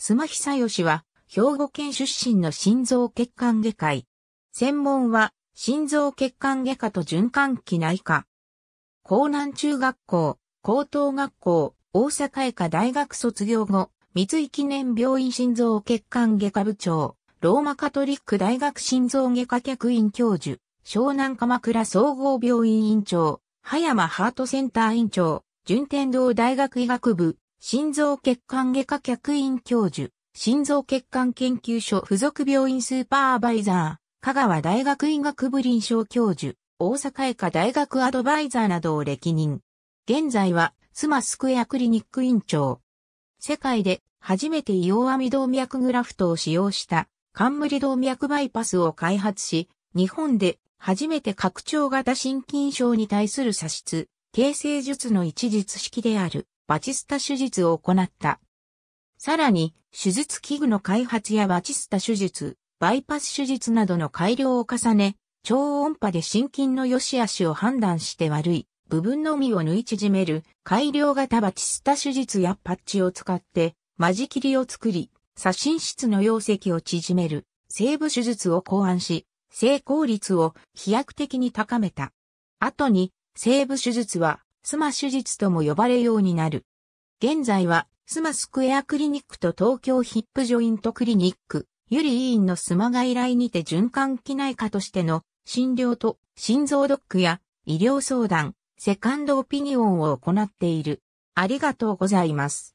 須磨久義は、兵庫県出身の心臓血管外科医。専門は、心臓血管外科と循環器内科。江南中学校、高等学校、大阪医科大学卒業後、三井記念病院心臓血管外科部長、ローマカトリック大学心臓外科客員教授、湘南鎌倉総合病院院長、葉山ハートセンター院長、順天堂大学医学部、心臓血管外科客員教授、心臓血管研究所附属病院スーパーバイザー、香川大学医学部臨床教授、大阪医科大学アドバイザーなどを歴任。現在は、スマスクエアクリニック院長。世界で初めて硫黄網動脈グラフトを使用した冠動脈バイパスを開発し、日本で初めて拡張型心筋症に対する差出、形成術の一実式であるバチスタ手術を行った。さらに、手術器具の開発やバチスタ手術、バイパス手術などの改良を重ね、超音波で心筋の良し悪しを判断して悪い部分のみを縫い縮める改良型バチスタ手術やパッチを使って間仕切りを作り、左心室の容積を縮める西部手術を考案し、成功率を飛躍的に高めた。後に、西部手術はスマ手術とも呼ばれようになる。現在は、スマスクエアクリニックと東京ヒップジョイントクリニック、ユリ委員のスマ外来にて循環器内科としての診療と心臓ドックや医療相談、セカンドオピニオンを行っている。ありがとうございます。